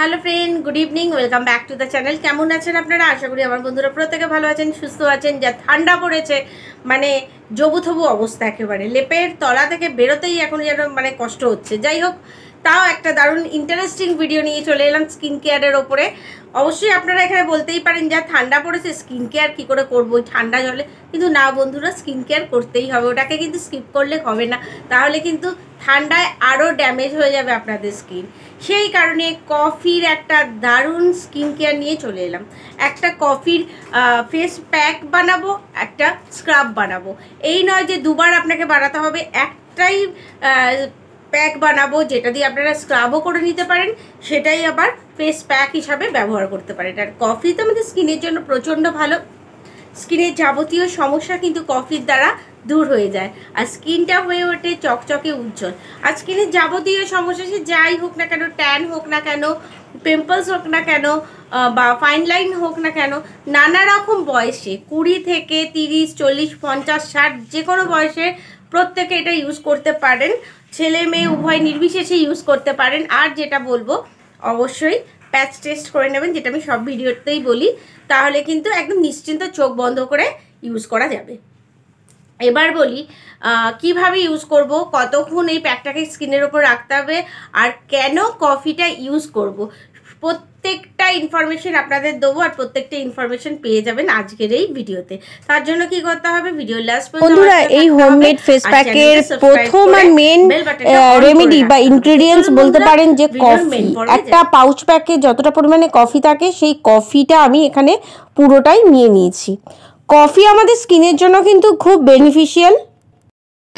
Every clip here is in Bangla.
Hello friend good evening welcome back to the channel কেমন আছেন আপনারা আশা করি আমার বন্ধুরা প্রত্যেকে ভালো আছেন সুস্থ আছেন যা ঠান্ডা পড়েছে মানে জবুথবু অবস্থা একেবারে লেপের তলা থেকে বেরোতেই এখন যেন মানে কষ্ট হচ্ছে যাই হোক তাও একটা দারুণ ইন্টারেস্টিং ভিডিও নিয়ে চলে এলাম স্কিন কেয়ারের ওপরে অবশ্যই আপনারা এখানে বলতেই পারেন যা ঠান্ডা পড়েছে স্কিন কেয়ার কী করে করবো ঠান্ডা জলে কিন্তু না বন্ধুরা স্কিন কেয়ার করতেই হবে ওটাকে কিন্তু স্কিপ করলে হবে না তাহলে কিন্তু ঠান্ডায় আরও ড্যামেজ হয়ে যাবে আপনাদের স্কিন সেই কারণে কফির একটা দারুণ স্কিন কেয়ার নিয়ে চলে এলাম একটা কফির ফেস প্যাক বানাবো একটা স্ক্রাব বানাবো এই নয় যে দুবার আপনাকে বানাতে হবে একটাই প্যাক বানাবো যেটা দিয়ে আপনারা স্ক্রাবও করে নিতে পারেন সেটাই আবার ফেস প্যাক হিসাবে ব্যবহার করতে পারেন আর কফি তো আমাদের স্কিনের জন্য প্রচণ্ড ভালো স্কিনের যাবতীয় সমস্যা কিন্তু কফির দ্বারা দূর হয়ে যায় আর স্কিনটা হয়ে ওঠে চকচকে উজ্জ্বল আর স্কিনের যাবতীয় সমস্যা সে যাই হোক না কেন ট্যান হোক না কেন পিম্পলস হোক না কেন বা ফাইন লাইন হোক না কেন নানা রকম বয়সে কুড়ি থেকে তিরিশ চল্লিশ পঞ্চাশ ষাট যে কোনো বয়সে প্রত্যেকে এটা ইউজ করতে পারেন ছেলে মেয়ে উভয় নির্বিশেষে ইউজ করতে পারেন আর যেটা বলবো অবশ্যই প্যাচ টেস্ট করে নেবেন যেটা আমি সব ভিডিওতেই বলি তাহলে কিন্তু একদম নিশ্চিন্ত চোখ বন্ধ করে ইউজ করা যাবে এবার বলি কিভাবে ইউজ করব কতক্ষণ এই প্যাকটাকে স্কিনের ওপর রাখতে হবে আর কেন কফিটা ইউজ করব প্রত্যেকটা ইনফরমেশন আপনাদের দেবো আর প্রত্যেকটা ইনফরমেশন পেয়ে যাবেন আজকের এই ভিডিওতে তার জন্য কি করতে হবে ভিডিও লাস্ট বন্ধুরা এই হোমমেড ফেস প্যাকের প্রথম আর মেন রেমেডি বা ইনগ্রেডিয়েন্টস বলতে পারেন যে কফি একটা পাউচ প্যাকে যতটা পরিমাণে কফি থাকে সেই কফিটা আমি এখানে পুরোটাই নিয়ে নিয়েছি কফি আমাদের স্কিনের জন্য কিন্তু খুব বেনিফিশিয়াল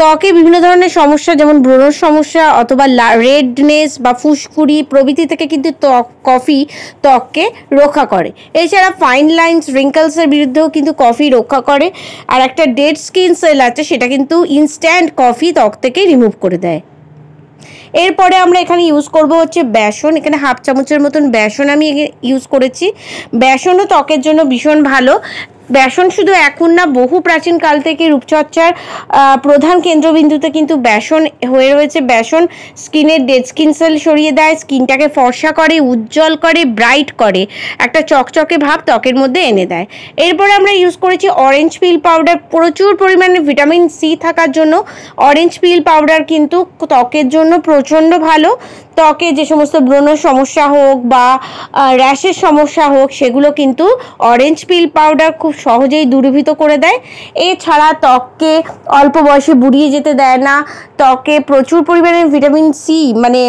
ত্বকে বিভিন্ন ধরনের সমস্যা যেমন ব্রণর সমস্যা অথবা রেডনেস বা ফুসকুড়ি প্রভৃতি থেকে কিন্তু ত্বক কফি ত্বককে রক্ষা করে এছাড়া ফাইন লাইনস রিঙ্কলসের বিরুদ্ধেও কিন্তু কফি রক্ষা করে আর একটা ডেড স্কিন সেল আছে সেটা কিন্তু ইনস্ট্যান্ট কফি ত্বক থেকে রিমুভ করে দেয় এরপরে আমরা এখানে ইউজ করব হচ্ছে বেসন এখানে হাফ চামচের মতন বেসন আমি ইউজ করেছি বেসনও ত্বকের জন্য ভীষণ ভালো বেসন শুধু এখন না বহু প্রাচীন কাল থেকে রূপচর্চার প্রধান কেন্দ্রবিন্দুতে কিন্তু ব্যাসন হয়ে রয়েছে বেসন স্কিনের ডেড স্কিন সেল সরিয়ে দেয় স্কিনটাকে ফর্সা করে উজ্জ্বল করে ব্রাইট করে একটা চকচকে ভাব ত্বকের মধ্যে এনে দেয় এরপরে আমরা ইউজ করেছি অরেঞ্জ পিল পাউডার প্রচুর পরিমাণে ভিটামিন সি থাকার জন্য অরেঞ্জ পিল পাউডার কিন্তু ত্বকের জন্য প্রচণ্ড ভালো ত্বকে যে সমস্ত ব্রণ সমস্যা হোক বা র্যাশের সমস্যা হোক সেগুলো কিন্তু অরেঞ্জ পিল পাউডার খুব সহজেই দূরীভূত করে দেয় এছাড়া ত্বককে অল্প বয়সে বুড়িয়ে যেতে দেয় না ত্বকে প্রচুর পরিমাণে ভিটামিন সি মানে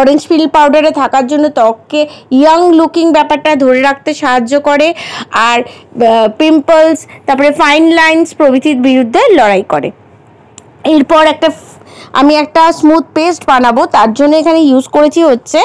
অরেঞ্জ পিল পাউডারে থাকার জন্য ত্বককে ইয়াং লুকিং ব্যাপারটা ধরে রাখতে সাহায্য করে আর পিম্পলস তারপরে ফাইন লাইন্স প্রভৃতির বিরুদ্ধে লড়াই করে এরপর একটা আমি একটা স্মুথ পেস্ট বানাবো তার জন্য এখানে ইউজ করেছি হচ্ছে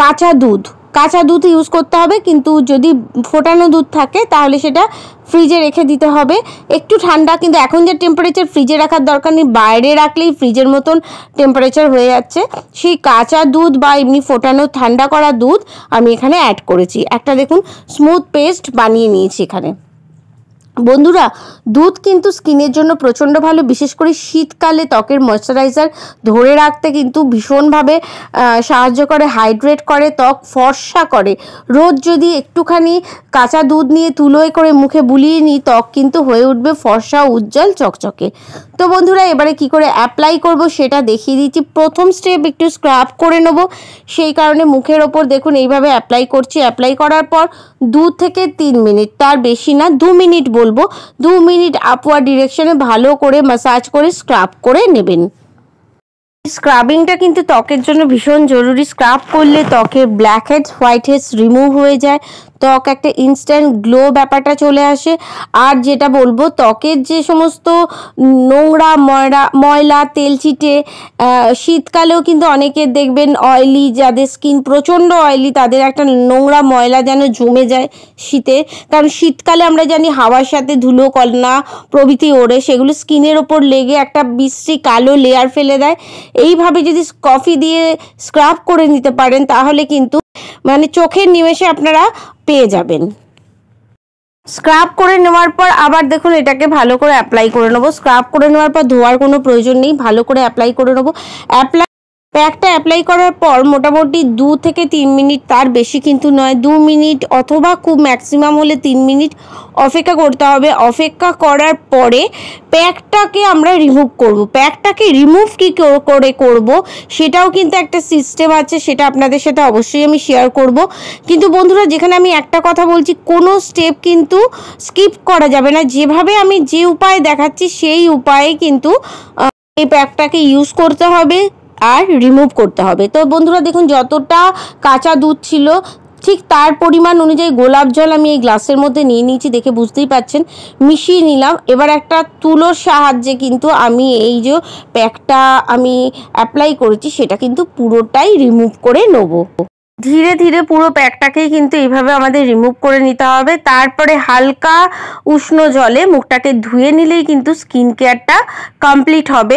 কাঁচা দুধ কাঁচা দুধ ইউজ করতে হবে কিন্তু যদি ফোটানো দুধ থাকে তাহলে সেটা ফ্রিজে রেখে দিতে হবে একটু ঠান্ডা কিন্তু এখন যে টেম্পারেচার ফ্রিজে রাখার দরকার নেই বাইরে রাখলেই ফ্রিজের মতন টেম্পারেচার হয়ে যাচ্ছে সেই কাঁচা দুধ বা এমনি ফোটানো ঠান্ডা করা দুধ আমি এখানে অ্যাড করেছি একটা দেখুন স্মুথ পেস্ট বানিয়ে নিয়েছি এখানে বন্ধুরা দুধ কিন্তু স্কিনের জন্য প্রচণ্ড ভালো বিশেষ করে শীতকালে ত্বকের ময়শ্চারাইজার ধরে রাখতে কিন্তু ভীষণভাবে সাহায্য করে হাইড্রেট করে ত্বক ফর্সা করে রোজ যদি একটুখানি কাঁচা দুধ নিয়ে তুলোয় করে মুখে বুলিয়ে নিই ত্বক কিন্তু হয়ে উঠবে ফর্সা উজ্জ্বল চকচকে তো বন্ধুরা এবারে কি করে অ্যাপ্লাই করব সেটা দেখিয়ে দিচ্ছি প্রথম স্টেপ একটু স্ক্রাব করে নেব সেই কারণে মুখের ওপর দেখুন এইভাবে অ্যাপ্লাই করছি অ্যাপ্লাই করার পর দু থেকে তিন মিনিট তার বেশি না দু মিনিট বলব বলবো দু মিনিট আপওয়ার ডিরেকশনে ভালো করে মাসাজ করে স্ক্রাব করে নেবেন স্ক্রাবিংটা কিন্তু ত্বকের জন্য ভীষণ জরুরি স্ক্রাব করলে ত্বকের blackheads whiteheads remove হয়ে যায় ত্বক একটা ইনস্ট্যান্ট গ্লো ব্যাপারটা চলে আসে আর যেটা বলবো ত্বকের যে সমস্ত নোংরা ময়রা ময়লা তেল ছিটে শীতকালেও কিন্তু অনেকে দেখবেন অয়েলি যাদের স্কিন প্রচণ্ড অয়েলি তাদের একটা নোংরা ময়লা যেন জমে যায় শীতে কারণ শীতকালে আমরা জানি হাওয়ার সাথে ধুলো কলনা প্রভৃতি ওড়ে সেগুলো স্কিনের ওপর লেগে একটা বিশ্রী কালো লেয়ার ফেলে দেয় এইভাবে যদি কফি দিয়ে স্ক্রাব করে নিতে পারেন তাহলে কিন্তু মানে চোখের নিমেষে আপনারা পেয়ে যাবেন স্ক্রাব করে নেওয়ার পর আবার দেখুন এটাকে ভালো করে অ্যাপ্লাই করে নেবো স্ক্রাব করে নেওয়ার পর ধোয়ার কোনো প্রয়োজন নেই ভালো করে অ্যাপ্লাই করে নেবো অ্যাপ্লাই প্যাকটা অ্যাপ্লাই করার পর মোটামুটি দু থেকে তিন মিনিট তার বেশি কিন্তু নয় দু মিনিট অথবা খুব ম্যাক্সিমাম হলে তিন মিনিট অপেক্ষা করতে হবে অপেক্ষা করার পরে প্যাকটাকে আমরা রিমুভ করব। প্যাকটাকে রিমুভ কী করে করব সেটাও কিন্তু একটা সিস্টেম আছে সেটা আপনাদের সাথে অবশ্যই আমি শেয়ার করব। কিন্তু বন্ধুরা যেখানে আমি একটা কথা বলছি কোনো স্টেপ কিন্তু স্কিপ করা যাবে না যেভাবে আমি যে উপায় দেখাচ্ছি সেই উপায়ে কিন্তু এই প্যাকটাকে ইউজ করতে হবে আর রিমুভ করতে হবে তো বন্ধুরা দেখুন যতটা কাঁচা দুধ ছিল ঠিক তার পরিমাণ অনুযায়ী গোলাপ জল আমি এই গ্লাসের মধ্যে নিয়ে নিয়েছি দেখে বুঝতেই পাচ্ছেন মিশিয়ে নিলাম এবার একটা তুলোর সাহায্যে কিন্তু আমি এই যে প্যাকটা আমি অ্যাপ্লাই করেছি সেটা কিন্তু পুরোটাই রিমুভ করে নেবো ধীরে ধীরে পুরো প্যাকটাকেই কিন্তু এইভাবে আমাদের রিমুভ করে নিতে হবে তারপরে হালকা উষ্ণ জলে মুখটাকে ধুয়ে নিলেই কিন্তু স্কিন কেয়ারটা কমপ্লিট হবে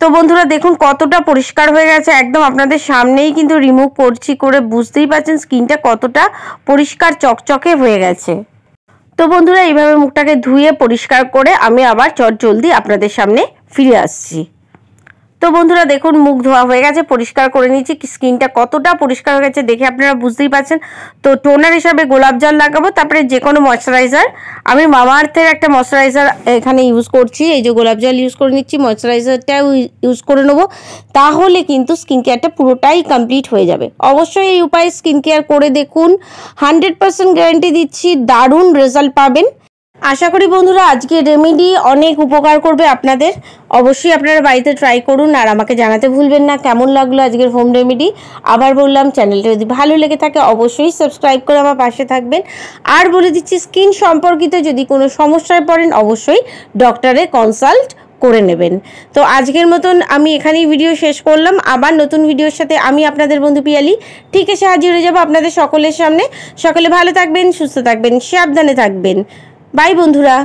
তো বন্ধুরা দেখুন কতটা পরিষ্কার হয়ে গেছে একদম আপনাদের সামনেই কিন্তু রিমুভ করছি করে বুঝতেই পারছেন স্কিনটা কতটা পরিষ্কার চকচকে হয়ে গেছে তো বন্ধুরা এইভাবে মুখটাকে ধুয়ে পরিষ্কার করে আমি আবার চট জলদি আপনাদের সামনে ফিরে আসছি তো বন্ধুরা দেখুন মুখ ধোয়া হয়ে গেছে পরিষ্কার করে নিয়েছি স্কিনটা কতটা পরিষ্কার হয়ে গেছে দেখে আপনারা বুঝতেই পারছেন তো টোনার হিসাবে গোলাপ জল লাগাবো তারপরে যে কোনো ময়শ্চারাইজার আমি মামাআর্থের একটা ময়শ্চারাইজার এখানে ইউজ করছি এই যে গোলাপ জল ইউজ করে নিচ্ছি ময়শ্চারাইজারটাও ইউজ করে নেবো তাহলে কিন্তু স্কিন কেয়ারটা পুরোটাই কমপ্লিট হয়ে যাবে অবশ্যই এই উপায়ে স্কিন কেয়ার করে দেখুন হান্ড্রেড পার্সেন্ট গ্যারান্টি দিচ্ছি দারুণ রেজাল্ট পাবেন আশা করি বন্ধুরা আজকে রেমেডি অনেক উপকার করবে আপনাদের অবশ্যই আপনারা বাড়িতে ট্রাই করুন আর আমাকে জানাতে ভুলবেন না কেমন লাগলো আজকের হোম রেমেডি আবার বললাম চ্যানেলটা যদি ভালো লেগে থাকে অবশ্যই সাবস্ক্রাইব করে আমার পাশে থাকবেন আর বলে দিচ্ছি স্কিন সম্পর্কিত যদি কোনো সমস্যায় পড়েন অবশ্যই ডক্টরে কনসাল্ট করে নেবেন তো আজকের মতন আমি এখানেই ভিডিও শেষ করলাম আবার নতুন ভিডিওর সাথে আমি আপনাদের বন্ধু পিয়ালি ঠিক আছে হাজির হয়ে যাবো আপনাদের সকলের সামনে সকলে ভালো থাকবেন সুস্থ থাকবেন সাবধানে থাকবেন বাই বন্ধুরা